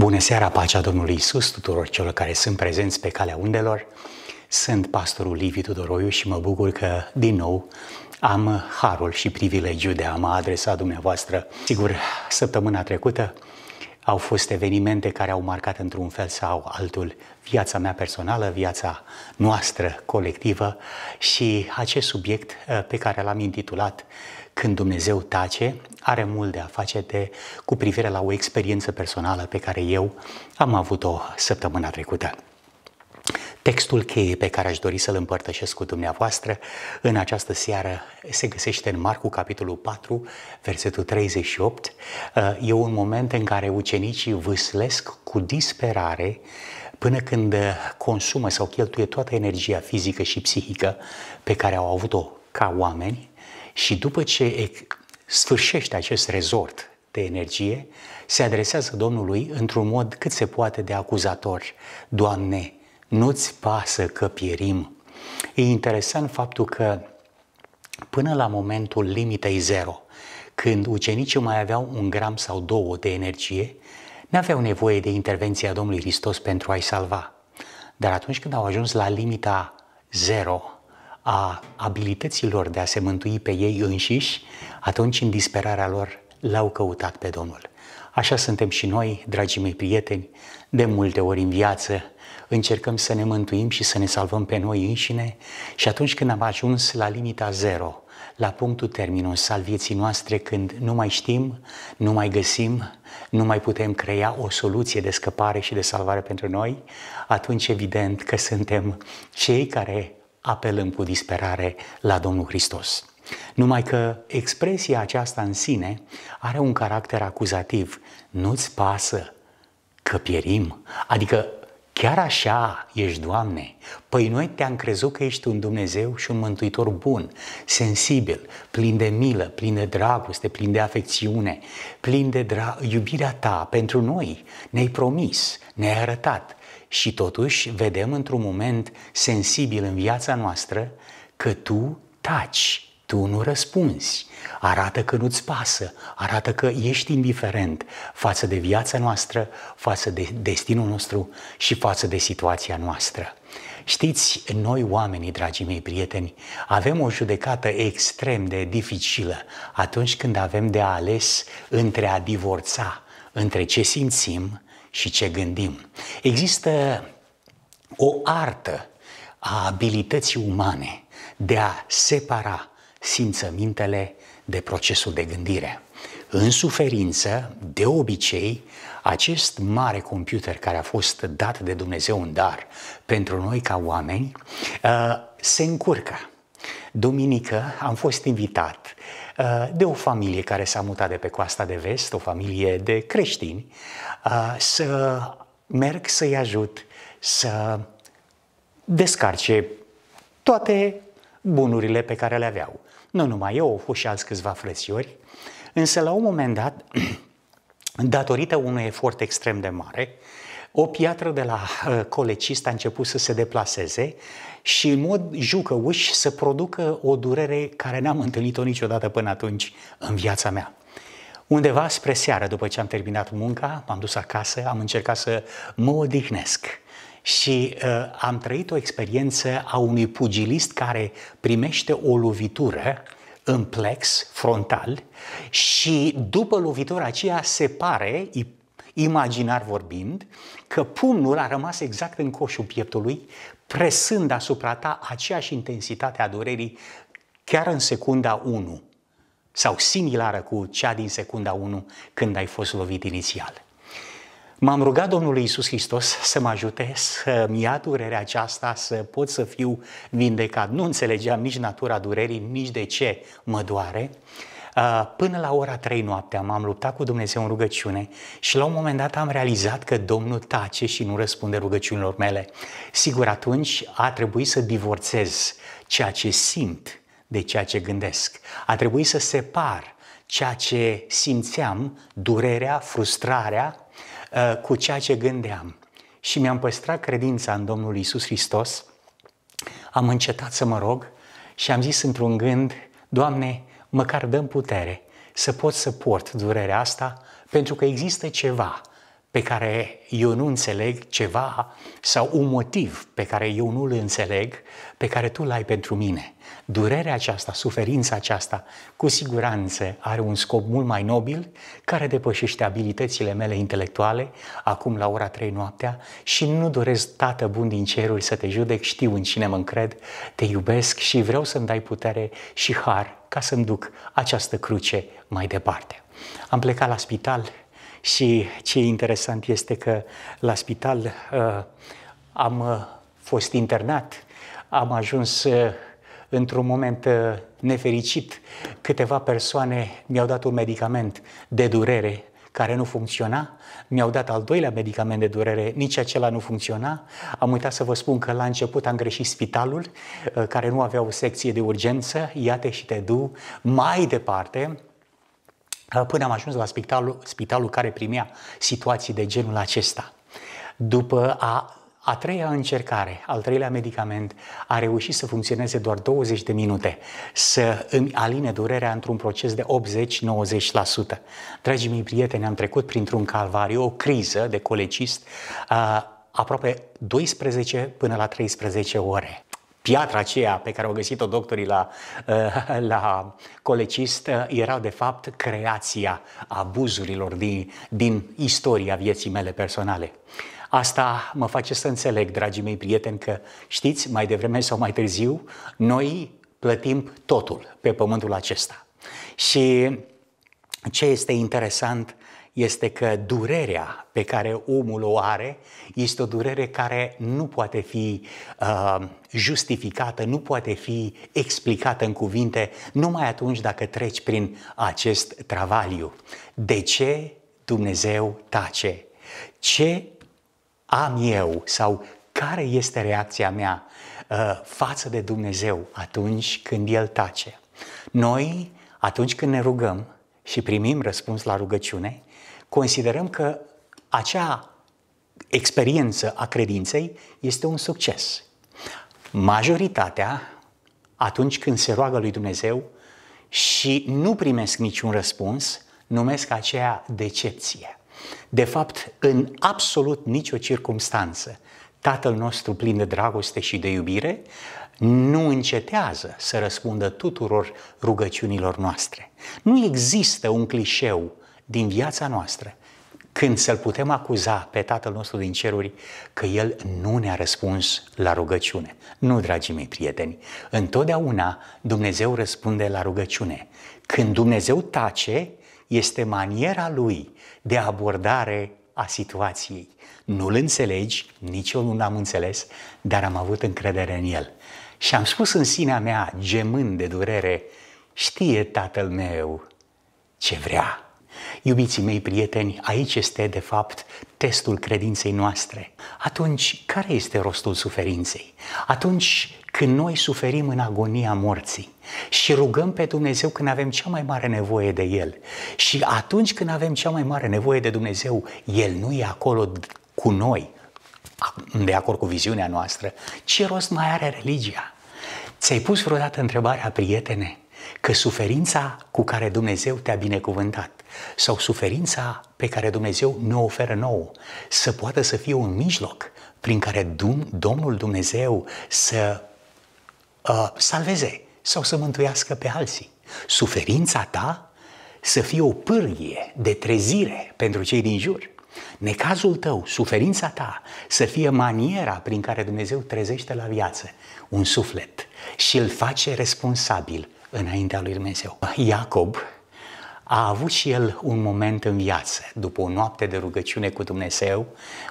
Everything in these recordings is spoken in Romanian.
Bună seara, pacea Domnului Isus tuturor celor care sunt prezenți pe calea undelor. Sunt pastorul Liviu Tudoroiu și mă bucur că, din nou, am harul și privilegiu de a mă adresa dumneavoastră. Sigur, săptămâna trecută au fost evenimente care au marcat într-un fel sau altul viața mea personală, viața noastră colectivă și acest subiect eh, pe care l-am intitulat când Dumnezeu tace, are mult de a face de, cu privire la o experiență personală pe care eu am avut-o săptămâna trecută. Textul cheie pe care aș dori să-l împărtășesc cu dumneavoastră în această seară se găsește în Marcu, capitolul 4, versetul 38. E un moment în care ucenicii vâslesc cu disperare până când consumă sau cheltuie toată energia fizică și psihică pe care au avut-o ca oameni și după ce sfârșește acest rezort de energie, se adresează Domnului într-un mod cât se poate de acuzator. Doamne, nu-ți pasă că pierim. E interesant faptul că până la momentul limitei zero, când ucenicii mai aveau un gram sau două de energie, n-aveau nevoie de intervenția Domnului Hristos pentru a-i salva. Dar atunci când au ajuns la limita zero, a abilităților de a se mântui pe ei înșiși, atunci în disperarea lor l-au căutat pe Domnul. Așa suntem și noi, dragii mei prieteni, de multe ori în viață încercăm să ne mântuim și să ne salvăm pe noi înșine și atunci când am ajuns la limita zero, la punctul terminus al vieții noastre, când nu mai știm, nu mai găsim, nu mai putem crea o soluție de scăpare și de salvare pentru noi, atunci evident că suntem cei care apelăm cu disperare la Domnul Hristos. Numai că expresia aceasta în sine are un caracter acuzativ. Nu-ți pasă că pierim? Adică chiar așa ești, Doamne? Păi noi te-am crezut că ești un Dumnezeu și un Mântuitor bun, sensibil, plin de milă, plin de dragoste, plin de afecțiune, plin de dra- iubirea Ta pentru noi. Ne-ai promis, ne-ai arătat, și totuși vedem într-un moment sensibil în viața noastră că tu taci, tu nu răspunzi, arată că nu-ți pasă, arată că ești indiferent față de viața noastră, față de destinul nostru și față de situația noastră. Știți, noi oamenii, dragii mei prieteni, avem o judecată extrem de dificilă atunci când avem de ales între a divorța între ce simțim și ce gândim. Există o artă a abilității umane de a separa simțămintele de procesul de gândire. În suferință, de obicei, acest mare computer care a fost dat de Dumnezeu în dar pentru noi ca oameni uh, se încurcă. Duminică am fost invitat Eh, de o familie care s-a mutat de pe coasta de vest, o familie de creștini, eh, să merg să-i ajut să descarce toate bunurile pe care le aveau. Nu numai eu, au fost și alți câțiva frățiori, însă la un moment dat, datorită unui efort extrem de mare, o piatră de la eh, colecist a început să se deplaseze și în mod jucăuș să producă o durere care n-am întâlnit-o niciodată până atunci în viața mea. Undeva spre seară, după ce am terminat munca, m-am dus acasă, am încercat să mă odihnesc și uh, am trăit o experiență a unui pugilist care primește o lovitură în plex frontal și după lovitura aceea se pare, îi imaginar vorbind, că pumnul a rămas exact în coșul pieptului, presând asupra ta aceeași intensitate a durerii chiar în secunda 1 sau similară cu cea din secunda 1 când ai fost lovit inițial. M-am rugat Domnului Isus Hristos să mă ajute să-mi ia durerea aceasta, să pot să fiu vindecat. Nu înțelegeam nici natura durerii, nici de ce mă doare. Ah, până la ora 3 noaptea m-am luptat cu Dumnezeu în rugăciune și la un moment dat am realizat că Domnul tace și nu răspunde rugăciunilor mele. Sigur, atunci a trebuit să divorțez ceea ce simt de ceea ce gândesc. A trebuit să separ ceea ce simțeam, durerea, frustrarea, ah, cu ceea ce gândeam. Și mi-am păstrat credința în Domnul Isus Hristos, am încetat să mă rog și am zis într-un gând, Doamne, măcar dăm putere să pot să port durerea asta pentru că există ceva pe care eu nu înțeleg, ceva sau un motiv pe care eu nu îl înțeleg, pe care tu l-ai pentru mine. Durerea aceasta, suferința aceasta, cu siguranță are un scop mult mai nobil, care depășește abilitățile mele intelectuale, acum la ora 3 noaptea, și nu doresc, Tată bun din ceruri, să te judec, știu în cine mă încred, te iubesc și vreau să-mi dai putere și har ca să-mi duc această cruce mai departe. Am plecat la spital, și ce e interesant este că la spital uh, am uh, fost internat, am ajuns uh, într-un moment uh, nefericit. Câteva persoane mi-au dat un medicament de durere care nu funcționa, mi-au dat al doilea medicament de durere, nici acela nu funcționa. Am uitat să vă spun că la început am greșit spitalul, uh, care nu avea o secție de urgență, iată și te du mai departe până am ajuns la spitalul, spitalul care primea situații de genul acesta. După a a treia încercare, al treilea medicament, a reușit să funcționeze doar 20 de minute, să îmi aline durerea într-un proces de 80-90%. Dragii mei prieteni, am trecut printr-un calvariu, o criză de colecist, aproape 12 până la 13 ore piatra aceea pe care au găsit-o doctorii la, eh, la colecist eh, era de fapt creația abuzurilor din, din istoria vieții mele personale. Asta mă face să înțeleg, dragii mei prieteni, că știți, mai devreme sau mai târziu, noi plătim totul pe pământul acesta. Și ce este interesant este că durerea pe care omul o are este o durere care nu poate fi uh, justificată, nu poate fi explicată în cuvinte, numai atunci dacă treci prin acest travaliu. De ce Dumnezeu tace? Ce am eu sau care este reacția mea uh, față de Dumnezeu atunci când El tace? Noi, atunci când ne rugăm și primim răspuns la rugăciune, considerăm că acea experiență a credinței este un succes. Majoritatea, atunci când se roagă lui Dumnezeu și nu primesc niciun răspuns, numesc aceea decepție. De fapt, în absolut nicio circunstanță, Tatăl nostru plin de dragoste și de iubire nu încetează să răspundă tuturor rugăciunilor noastre. Nu există un clișeu din viața noastră când să-L putem acuza pe Tatăl nostru din ceruri că El nu ne-a răspuns la rugăciune. Nu, dragii mei prieteni, întotdeauna Dumnezeu răspunde la rugăciune. Când Dumnezeu tace, este maniera Lui de abordare a situației. Nu-L înțelegi, nici eu nu l-am înțeles, dar am avut încredere în El. Și am spus în sinea mea, gemând de durere, știe Tatăl meu ce vrea Iubiții mei prieteni, aici este, de fapt, testul credinței noastre. Atunci, care este rostul suferinței? Atunci când noi suferim în agonia morții și rugăm pe Dumnezeu când avem cea mai mare nevoie de El și atunci când avem cea mai mare nevoie de Dumnezeu, El nu e acolo cu noi, de acord cu viziunea noastră, ce rost mai are religia? Ți-ai pus vreodată întrebarea, prietene, că suferința cu care Dumnezeu te-a binecuvântat sau suferința pe care Dumnezeu ne oferă nouă să poată să fie un mijloc prin care Domnul Dumnezeu să uh, salveze sau să mântuiască pe alții. Suferința ta să fie o pârghie de trezire pentru cei din jur. Necazul tău, suferința ta, să fie maniera prin care Dumnezeu trezește la viață un suflet și îl face responsabil înaintea lui Dumnezeu. Iacob a avut și el un moment în viață, după o noapte de rugăciune cu Dumnezeu,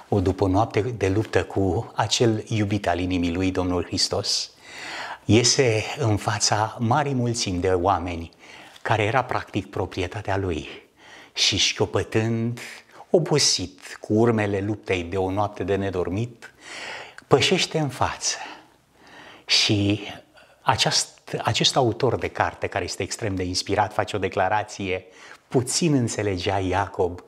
o după o noapte de luptă cu acel iubit al inimii lui, Domnul Hristos, iese în fața marii mulțimi de oameni care era practic proprietatea lui și șchiopătând, obosit cu urmele luptei de o noapte de nedormit, pășește în față și această acest autor de carte, care este extrem de inspirat, face o declarație, puțin înțelegea Iacob,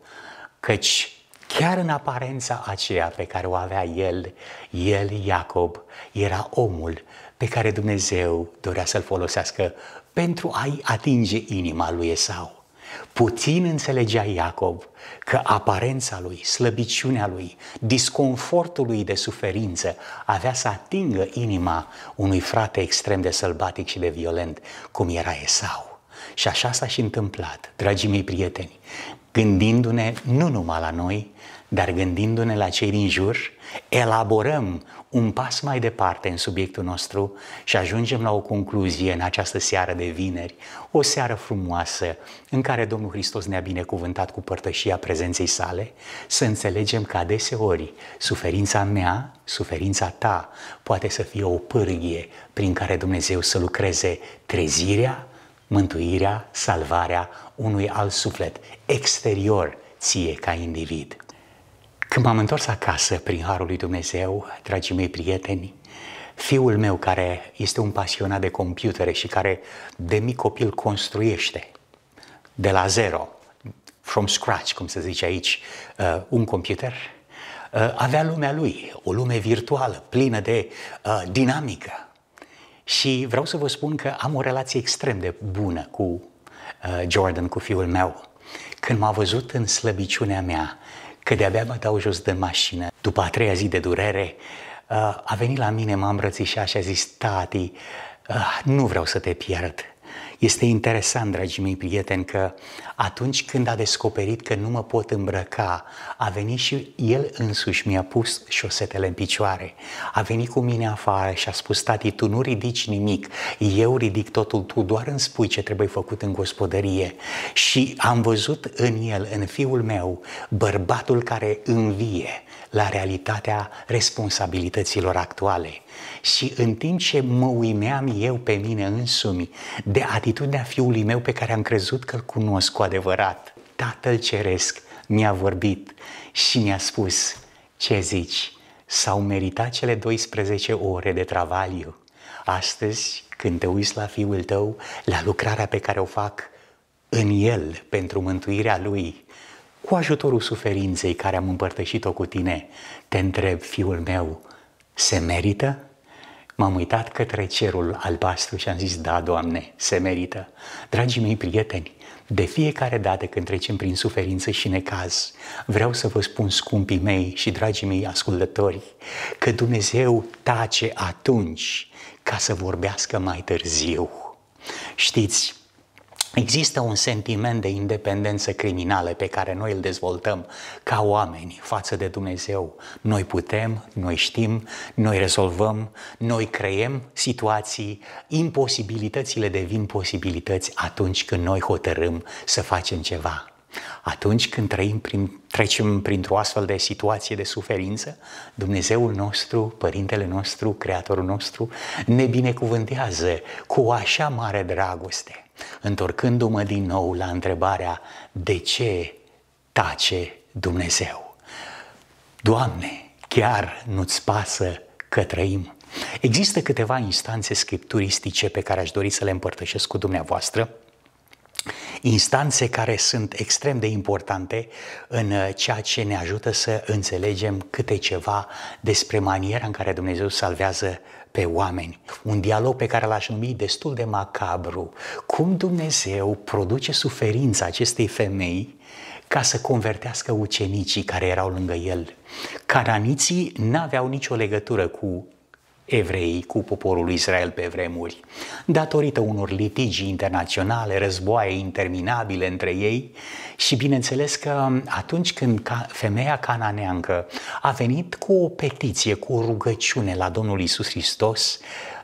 căci chiar în aparența aceea pe care o avea el, el, Iacob, era omul pe care Dumnezeu dorea să-l folosească pentru a-i atinge inima lui Esau. Puțin înțelegea Iacob că aparența lui, slăbiciunea lui, disconfortul lui de suferință avea să atingă inima unui frate extrem de sălbatic și de violent, cum era Esau. Și așa s-a și întâmplat, dragii mei prieteni, gândindu-ne nu numai la noi, dar gândindu-ne la cei din jur, elaborăm un pas mai departe în subiectul nostru și ajungem la o concluzie în această seară de vineri, o seară frumoasă în care Domnul Hristos ne-a binecuvântat cu părtășia prezenței sale, să înțelegem că adeseori suferința mea, suferința ta, poate să fie o pârghie prin care Dumnezeu să lucreze trezirea, mântuirea, salvarea unui alt suflet exterior ție ca individ. Când m-am întors acasă prin Harul lui Dumnezeu, dragii mei prieteni, fiul meu care este un pasionat de computere și care de mic copil construiește de la zero, from scratch, cum se zice aici, uh, un computer, uh, avea lumea lui, o lume virtuală, plină de uh, dinamică. Și vreau să vă spun că am o relație extrem de bună cu uh, Jordan, cu fiul meu. Când m-a văzut în slăbiciunea mea, că de-abia mă dau jos de mașină. După a treia zi de durere, uh, a venit la mine, m-a îmbrățișat și a zis, tati, uh, nu vreau să te pierd. Este interesant, dragii mei prieteni, că atunci când a descoperit că nu mă pot îmbrăca, a venit și el însuși mi-a pus șosetele în picioare. A venit cu mine afară și a spus, tati, tu nu ridici nimic, eu ridic totul, tu doar îmi spui ce trebuie făcut în gospodărie. Și am văzut în el, în fiul meu, bărbatul care învie, la realitatea responsabilităților actuale. Și în timp ce mă uimeam eu pe mine însumi de atitudinea fiului meu pe care am crezut că-l cunosc cu adevărat, Tatăl Ceresc mi-a vorbit și mi-a spus, ce zici, s-au meritat cele 12 ore de travaliu. Astăzi, când te uiți la fiul tău, la lucrarea pe care o fac în el pentru mântuirea lui, cu ajutorul suferinței care am împărtășit-o cu tine, te întreb, fiul meu, se merită? M-am uitat către cerul albastru și am zis, da, Doamne, se merită. Dragii mei prieteni, de fiecare dată când trecem prin suferință și necaz, vreau să vă spun, scumpii mei și dragii mei ascultători, că Dumnezeu tace atunci ca să vorbească mai târziu. Știți, Există un sentiment de independență criminală pe care noi îl dezvoltăm ca oameni față de Dumnezeu. Noi putem, noi știm, noi rezolvăm, noi creăm situații, imposibilitățile devin posibilități atunci când noi hotărâm să facem ceva. Atunci când trăim prin, trecem printr-o astfel de situație de suferință, Dumnezeul nostru, Părintele nostru, Creatorul nostru, ne binecuvântează cu așa mare dragoste întorcându-mă din nou la întrebarea de ce tace Dumnezeu. Doamne, chiar nu-ți pasă că trăim? Există câteva instanțe scripturistice pe care aș dori să le împărtășesc cu dumneavoastră, instanțe care sunt extrem de importante în uh, ceea ce ne ajută să înțelegem câte ceva despre maniera în care Dumnezeu salvează pe oameni. Un dialog pe care l-aș numi destul de macabru. Cum Dumnezeu produce suferința acestei femei ca să convertească ucenicii care erau lângă el. Caraniții n-aveau nicio legătură cu evreii cu poporul lui Israel pe vremuri. Datorită unor litigi internaționale, războaie interminabile între ei și bineînțeles că atunci când femeia cananeancă a venit cu o petiție, cu o rugăciune la Domnul Isus Hristos,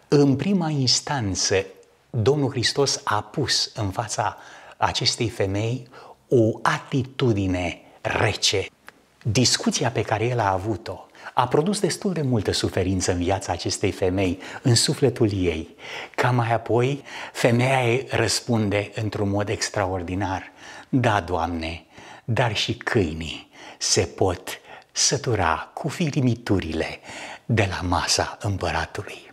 în prima instanță Domnul Hristos a pus în fața acestei femei o atitudine rece. Discuția pe care el a avut-o a produs destul de multă suferință în viața acestei femei, în sufletul ei. Ca mai apoi, femeia îi răspunde într-un mod extraordinar, Da, Doamne, dar și câinii se pot sătura cu firimiturile de la masa împăratului.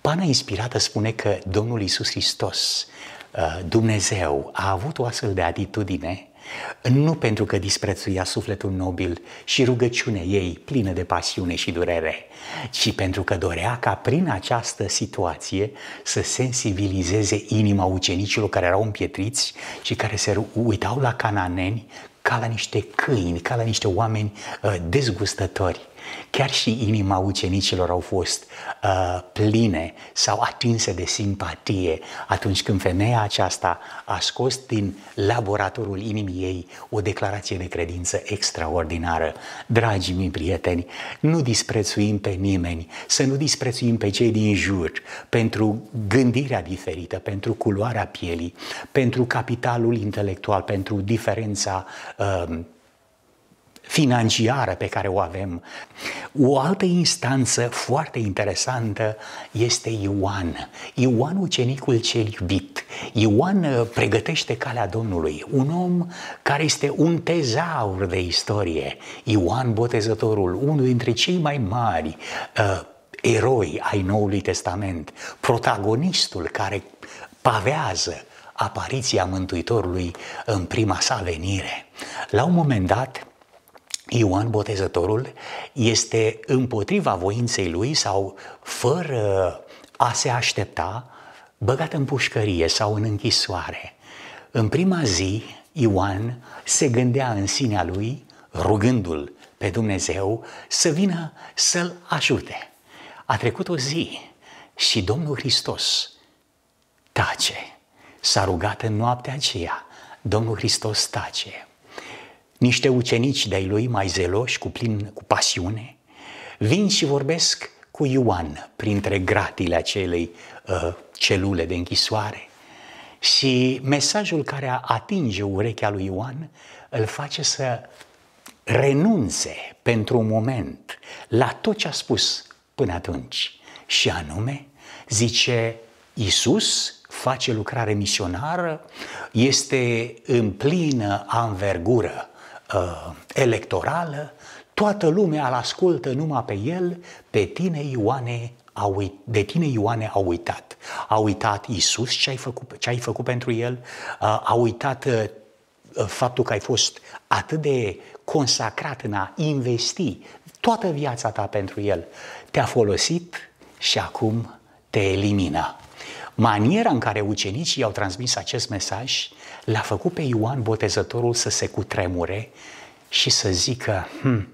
Pana inspirată spune că Domnul Isus Hristos, uh, Dumnezeu, a avut o astfel de atitudine nu pentru că disprețuia sufletul nobil și rugăciunea ei plină de pasiune și durere, ci pentru că dorea ca prin această situație să sensibilizeze inima ucenicilor care erau împietriți și care se uitau la cananeni ca la niște câini, ca la niște oameni uh, dezgustători. Chiar și inima ucenicilor au fost uh, pline sau atinse de simpatie atunci când femeia aceasta a scos din laboratorul inimii ei o declarație de credință extraordinară. Dragii mei prieteni, nu disprețuim pe nimeni, să nu disprețuim pe cei din jur pentru gândirea diferită, pentru culoarea pielii, pentru capitalul intelectual, pentru diferența uh, financiară pe care o avem. O altă instanță foarte interesantă este Ioan. Ioan, ucenicul cel iubit. Ioan uh, pregătește calea Domnului, un om care este un tezaur de istorie. Ioan Botezătorul, unul dintre cei mai mari uh, eroi ai Noului Testament, protagonistul care pavează apariția Mântuitorului în prima sa venire. La un moment dat, Ioan Botezătorul este împotriva voinței lui sau fără a se aștepta băgat în pușcărie sau în închisoare. În prima zi, Ioan se gândea în sinea lui, rugându-l pe Dumnezeu să vină să-l ajute. A trecut o zi și Domnul Hristos tace. S-a rugat în noaptea aceea, Domnul Hristos tace niște ucenici de-ai lui mai zeloși, cu plin cu pasiune, vin și vorbesc cu Ioan printre gratile acelei uh, celule de închisoare. Și mesajul care atinge urechea lui Ioan îl face să renunțe pentru un moment la tot ce a spus până atunci. Și anume, zice, Isus face lucrare misionară, este în plină anvergură uh, electorală, toată lumea îl ascultă numai pe el, pe tine Ioane a uit, de tine Ioane a uitat. A uitat Isus ce ai făcut, ce ai făcut pentru el, uh, a uitat uh, uh, faptul că ai fost atât de consacrat în a investi toată viața ta pentru el. Te-a folosit și acum te elimina. Maniera în care ucenicii au transmis acest mesaj l-a făcut pe Ioan Botezătorul să se cutremure și să zică, hm,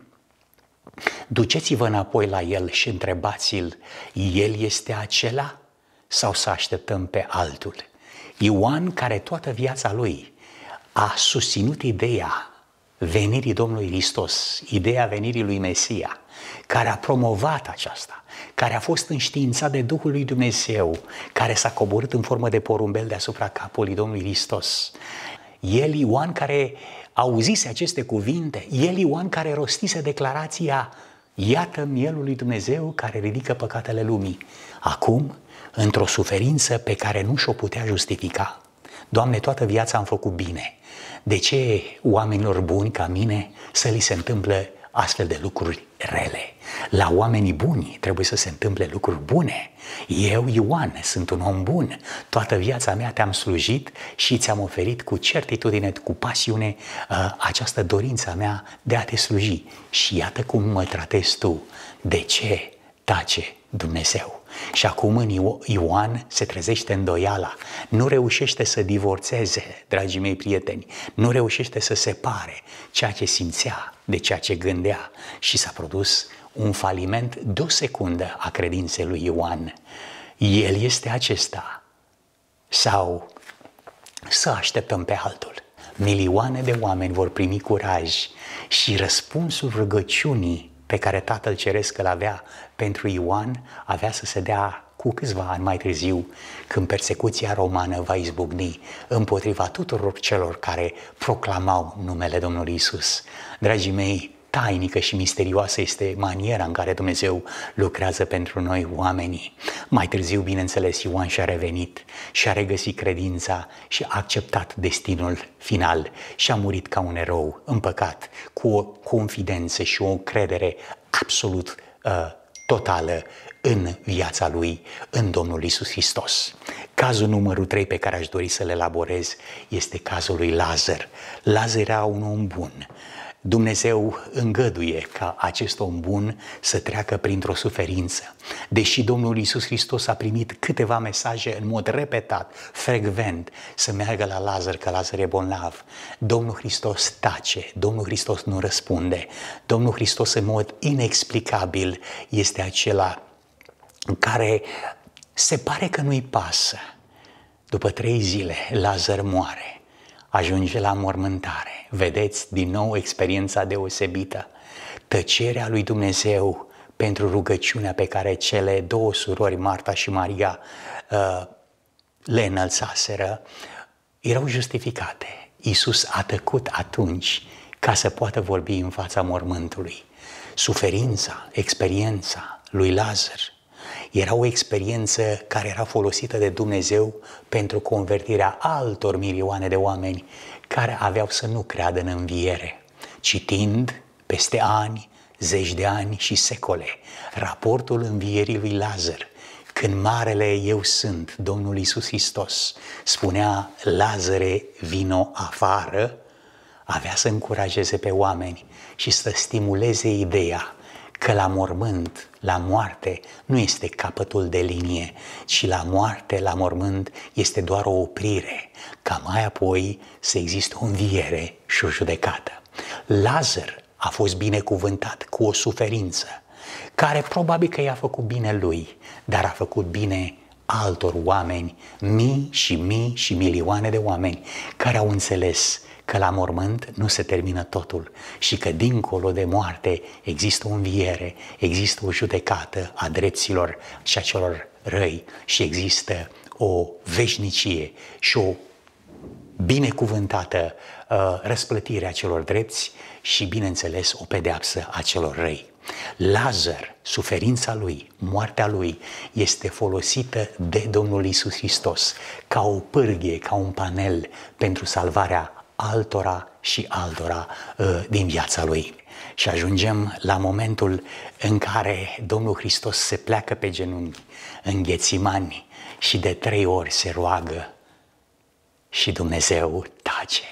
duceți-vă înapoi la el și întrebați-l, el este acela sau să așteptăm pe altul? Ioan, care toată viața lui a susținut ideea venirii Domnului Hristos, ideea venirii lui Mesia, care a promovat aceasta, care a fost înștiințat de Duhul lui Dumnezeu, care s-a coborât în formă de porumbel deasupra capului Domnului Hristos. El, Ioan, care auzise aceste cuvinte, el, Ioan, care rostise declarația Iată mielul lui Dumnezeu care ridică păcatele lumii. Acum, într-o suferință pe care nu și-o putea justifica, Doamne, toată viața am făcut bine. De ce oamenilor buni ca mine să li se întâmplă astfel de lucruri rele? La oamenii buni trebuie să se întâmple lucruri bune. Eu, Ioan, sunt un om bun. Toată viața mea te-am slujit și ți-am oferit cu certitudine, cu pasiune, uh, această dorință mea de a te sluji. Și iată cum mă tratezi tu. De ce tace Dumnezeu? Și acum în Ioan se trezește îndoiala. Nu reușește să divorțeze, dragii mei prieteni. Nu reușește să separe ceea ce simțea de ceea ce gândea și s-a produs un faliment de o secundă a credinței lui Ioan. El este acesta. Sau să așteptăm pe altul. Milioane de oameni vor primi curaj și răspunsul rugăciunii pe care Tatăl Ceresc îl avea pentru Ioan avea să se dea cu câțiva ani mai târziu, când persecuția romană va izbucni împotriva tuturor celor care proclamau numele Domnului Isus. Dragii mei, tainică și misterioasă este maniera în care Dumnezeu lucrează pentru noi oamenii. Mai târziu, bineînțeles, Ioan și-a revenit și-a regăsit credința și a acceptat destinul final și a murit ca un erou, împăcat, cu o confidență și o credere absolut uh, totală în viața lui, în Domnul Isus Hristos. Cazul numărul 3 pe care aș dori să-l elaborez este cazul lui Lazar. Lazar era un om bun, Dumnezeu îngăduie ca acest om bun să treacă printr-o suferință. Deși Domnul Isus Hristos a primit câteva mesaje în mod repetat, frecvent, să meargă la Lazar, că Lazar e bolnav, Domnul Hristos tace, Domnul Hristos nu răspunde. Domnul Hristos în mod inexplicabil este acela în care se pare că nu-i pasă. După trei zile, Lazar moare ajunge la mormântare. Vedeți din nou experiența deosebită. Tăcerea lui Dumnezeu pentru rugăciunea pe care cele două surori, Marta și Maria, uh, le înălțaseră, erau justificate. Iisus a tăcut atunci ca să poată vorbi în fața mormântului. Suferința, experiența lui Lazar, era o experiență care era folosită de Dumnezeu pentru convertirea altor milioane de oameni care aveau să nu creadă în înviere, citind peste ani, zeci de ani și secole raportul învierii lui Lazar, când Marele Eu Sunt, Domnul Isus Hristos, spunea, Lazare, vino afară, avea să încurajeze pe oameni și să stimuleze ideea că la mormânt, la moarte, nu este capătul de linie, ci la moarte, la mormânt, este doar o oprire, ca mai apoi să există o înviere și o judecată. Lazar a fost binecuvântat cu o suferință, care probabil că i-a făcut bine lui, dar a făcut bine altor oameni, mii și mii și milioane de oameni care au înțeles că la mormânt nu se termină totul și că dincolo de moarte există o înviere, există o judecată a dreptilor și a celor răi și există o veșnicie și o binecuvântată uh, răsplătire a celor drepți și, bineînțeles, o pedeapsă a celor răi. Lazar, suferința lui, moartea lui, este folosită de Domnul Isus Hristos ca o pârghie, ca un panel pentru salvarea altora și altora ă, din viața lui. Și ajungem la momentul în care Domnul Hristos se pleacă pe genunchi în ghețimani și de trei ori se roagă și Dumnezeu tace.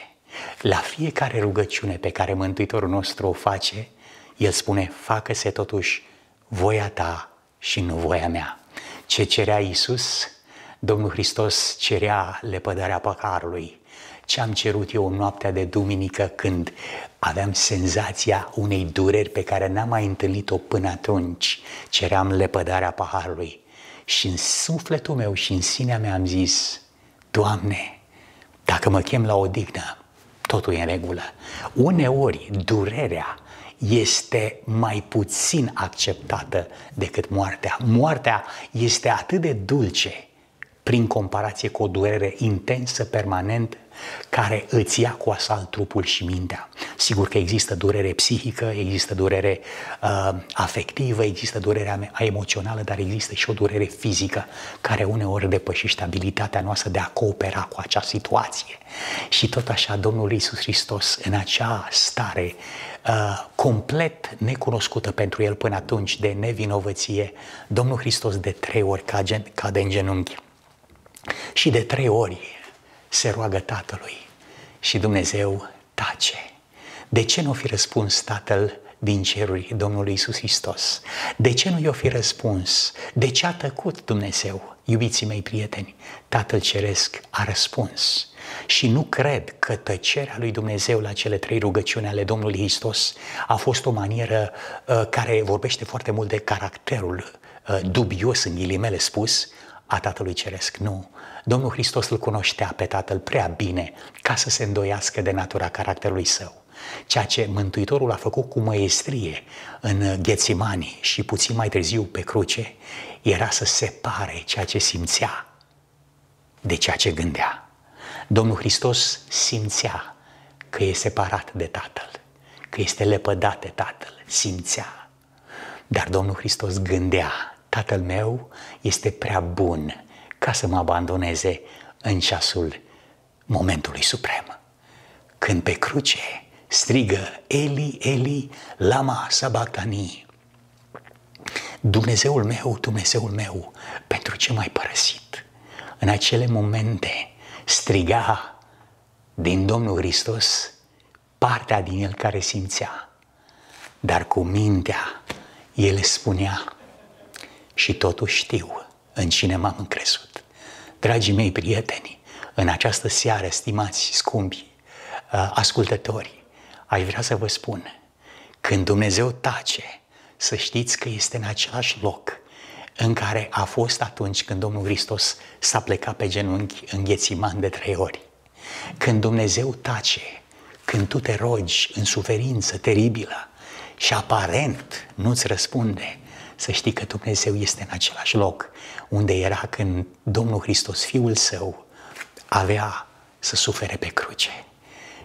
La fiecare rugăciune pe care Mântuitorul nostru o face, El spune, facă-se totuși voia ta și nu voia mea. Ce cerea Iisus? Domnul Hristos cerea lepădarea păcarului, ce am cerut eu în noaptea de duminică când aveam senzația unei dureri pe care n-am mai întâlnit-o până atunci. Ceream lepădarea paharului și în sufletul meu și în sinea mea am zis, Doamne, dacă mă chem la o dignă, totul e în regulă. Uneori, durerea este mai puțin acceptată decât moartea. Moartea este atât de dulce prin comparație cu o durere intensă, permanent, care îți ia cu asalt trupul și mintea. Sigur că există durere psihică, există durere uh, afectivă, există durerea emoțională, dar există și o durere fizică care uneori depășește abilitatea noastră de a coopera cu acea situație. Și tot așa Domnul Iisus Hristos în acea stare uh, complet necunoscută pentru el până atunci de nevinovăție, Domnul Hristos de trei ori cade în genunchi. Și de trei ori se roagă tatălui și Dumnezeu tace. De ce nu fi răspuns tatăl din ceruri Domnului Iisus Hristos? De ce nu i-o fi răspuns? De ce a tăcut Dumnezeu? Iubiții mei prieteni, Tatăl Ceresc a răspuns. Și nu cred că tăcerea lui Dumnezeu la cele trei rugăciuni ale Domnului Hristos a fost o manieră uh, care vorbește foarte mult de caracterul uh, dubios, în ghilimele spus, a Tatălui Ceresc. Nu. Domnul Hristos îl cunoștea pe Tatăl prea bine ca să se îndoiască de natura caracterului său. Ceea ce Mântuitorul a făcut cu măiestrie în Ghețimani și puțin mai târziu pe cruce, era să separe ceea ce simțea de ceea ce gândea. Domnul Hristos simțea că e separat de Tatăl, că este lepădat de Tatăl, simțea. Dar Domnul Hristos gândea, Tatăl meu este prea bun ca să mă abandoneze în ceasul momentului suprem. Când pe cruce strigă Eli, Eli, lama Sabatani, Dumnezeul meu, Dumnezeul meu, pentru ce m-ai părăsit? În acele momente striga din Domnul Hristos partea din el care simțea, dar cu mintea el spunea și totuși știu în cine m-am încrezut. Dragii mei prieteni, în această seară, stimați, scumpi, uh, ascultători, aș vrea să vă spun, când Dumnezeu tace, să știți că este în același loc în care a fost atunci când Domnul Hristos s-a plecat pe genunchi în ghețiman de trei ori. Când Dumnezeu tace, când tu te rogi în suferință teribilă și aparent nu-ți răspunde, să știi că Dumnezeu este în același loc unde era când Domnul Hristos, Fiul Său, avea să sufere pe cruce.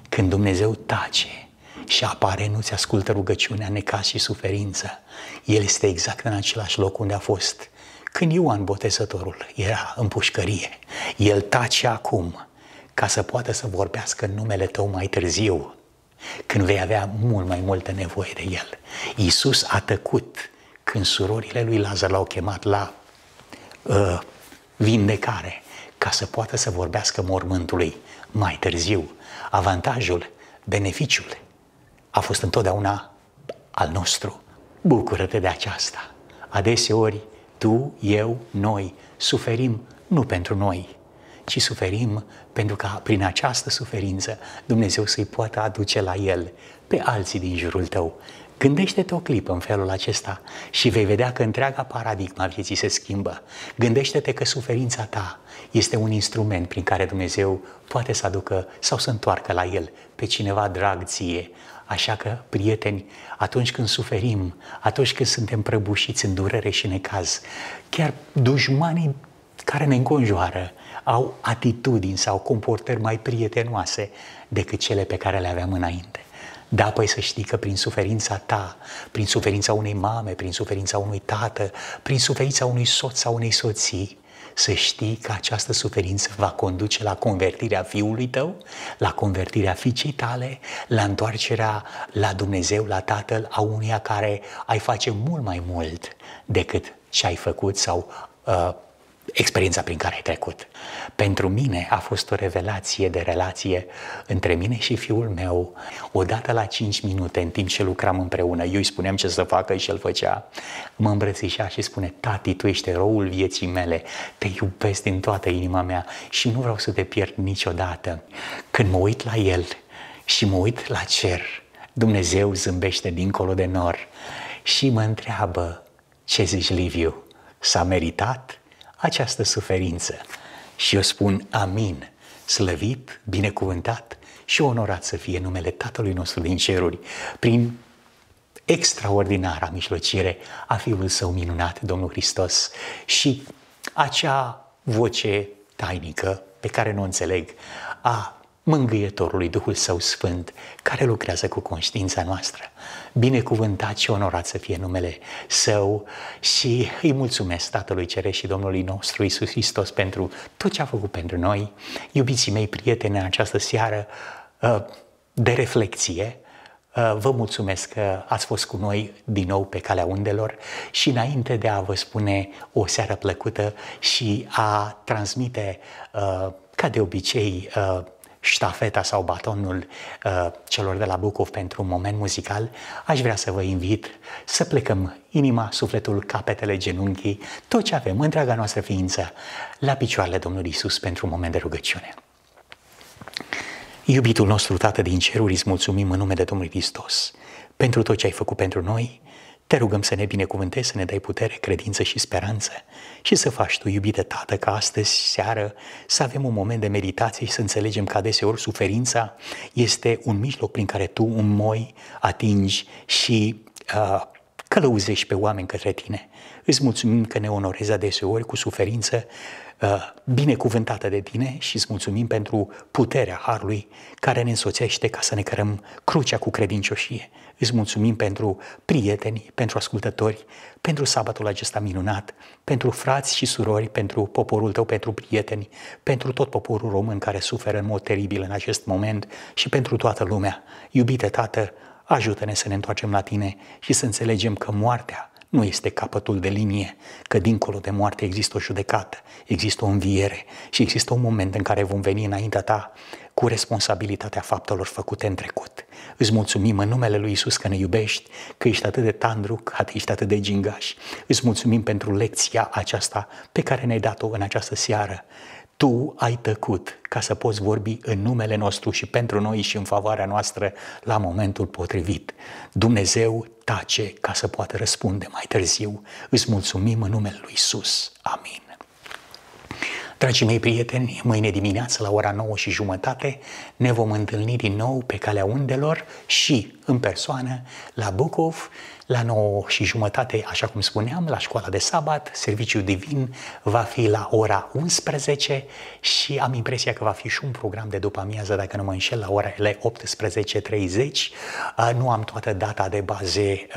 Când Dumnezeu tace și apare, nu-ți ascultă rugăciunea, necaz și suferință, El este exact în același loc unde a fost când Ioan Botezătorul era în pușcărie. El tace acum ca să poată să vorbească în numele tău mai târziu, când vei avea mult mai multă nevoie de El. Iisus a tăcut când surorile lui Lazar l-au chemat la uh, vindecare, ca să poată să vorbească mormântului mai târziu, avantajul, beneficiul a fost întotdeauna al nostru. Bucură-te de aceasta. Adeseori, tu, eu, noi suferim nu pentru noi, ci suferim pentru ca prin această suferință Dumnezeu să-i poată aduce la El pe alții din jurul tău Gândește-te o clipă în felul acesta și vei vedea că întreaga paradigma vieții se schimbă. Gândește-te că suferința ta este un instrument prin care Dumnezeu poate să aducă sau să întoarcă la El pe cineva drag ție. Așa că, prieteni, atunci când suferim, atunci când suntem prăbușiți în durere și necaz, chiar dușmanii care ne înconjoară au atitudini sau comportări mai prietenoase decât cele pe care le aveam înainte. Da, păi să știi că prin suferința ta, prin suferința unei mame, prin suferința unui tată, prin suferința unui soț sau unei soții, să știi că această suferință va conduce la convertirea fiului tău, la convertirea fiicei tale, la întoarcerea la Dumnezeu, la Tatăl, a unia care ai face mult mai mult decât ce ai făcut sau uh, experiența prin care ai trecut. Pentru mine a fost o revelație de relație între mine și fiul meu. Odată la 5 minute, în timp ce lucram împreună, eu îi spuneam ce să facă și el făcea. Mă îmbrățișa și spune, tati, tu ești eroul vieții mele, te iubesc din toată inima mea și nu vreau să te pierd niciodată. Când mă uit la el și mă uit la cer, Dumnezeu zâmbește dincolo de nor și mă întreabă, ce zici Liviu, s-a meritat? această suferință. Și eu spun amin, slăvit, binecuvântat și onorat să fie numele Tatălui nostru din ceruri, prin extraordinara mijlocire a Fiului Său minunat, Domnul Hristos, și acea voce tainică pe care nu o înțeleg, a mângâietorului Duhul Său Sfânt, care lucrează cu conștiința noastră. Binecuvântat și onorat să fie numele Său și îi mulțumesc Tatălui Ceresc și Domnului nostru Isus Hristos pentru tot ce a făcut pentru noi. Iubiții mei, prieteni, în această seară ă, de reflexie, ă, Vă mulțumesc că ați fost cu noi din nou pe calea undelor și înainte de a vă spune o seară plăcută și a transmite, ă, ca de obicei, ștafeta sau batonul uh, celor de la Bucov pentru un moment muzical, aș vrea să vă invit să plecăm inima, sufletul, capetele, genunchii, tot ce avem, întreaga noastră ființă, la picioarele Domnului Isus pentru un moment de rugăciune. Iubitul nostru Tată din ceruri, îți mulțumim în de Domnului Hristos pentru tot ce ai făcut pentru noi, te rugăm să ne binecuvântezi, să ne dai putere, credință și speranță și să faci Tu, iubite Tată, ca astăzi, seară, să avem un moment de meditație și să înțelegem că adeseori suferința este un mijloc prin care Tu, un moi, atingi și uh, călăuzești pe oameni către tine. Îți mulțumim că ne onorezi adeseori cu suferință uh, binecuvântată de tine și îți mulțumim pentru puterea Harului care ne însoțește ca să ne cărăm crucea cu credincioșie. Îți mulțumim pentru prieteni, pentru ascultători, pentru sabatul acesta minunat, pentru frați și surori, pentru poporul tău, pentru prieteni, pentru tot poporul român care suferă în mod teribil în acest moment și pentru toată lumea. Iubite Tată, Ajută-ne să ne întoarcem la Tine și să înțelegem că moartea nu este capătul de linie, că dincolo de moarte există o judecată, există o înviere și există un moment în care vom veni înaintea Ta cu responsabilitatea faptelor făcute în trecut. Îți mulțumim în numele Lui Isus că ne iubești, că ești atât de tandru, că ești atât de gingaș. Îți mulțumim pentru lecția aceasta pe care ne-ai dat-o în această seară tu ai tăcut ca să poți vorbi în numele nostru și pentru noi și în favoarea noastră la momentul potrivit. Dumnezeu tace ca să poată răspunde mai târziu. Îți mulțumim în numele lui Isus. Amin. Dragii mei prieteni, mâine dimineață la ora 9 și jumătate ne vom întâlni din nou pe calea undelor și în persoană la Bucov, la 9 și jumătate, așa cum spuneam, la școala de sabat, serviciul divin va fi la ora 11 și am impresia că va fi și un program de după amiază, dacă nu mă înșel, la orele 18.30. Nu am toată data de baze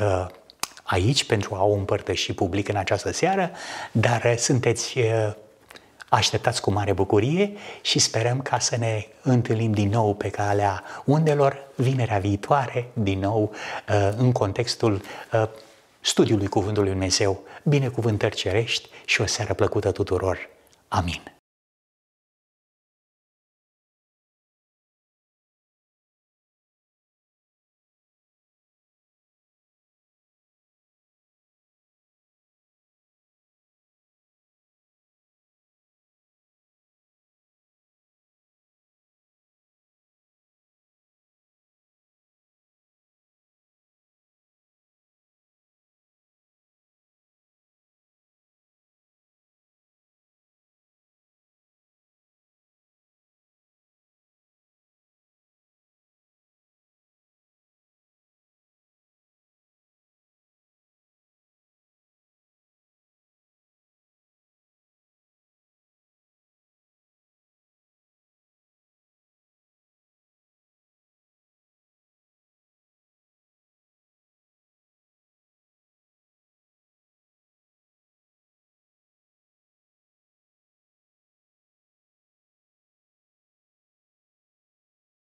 aici pentru a o împărtăși public în această seară, dar sunteți așteptați cu mare bucurie și sperăm ca să ne întâlnim din nou pe calea undelor vinerea viitoare, din nou uh, în contextul uh, studiului Cuvântului Lui Dumnezeu. Binecuvântări cerești și o seară plăcută tuturor. Amin.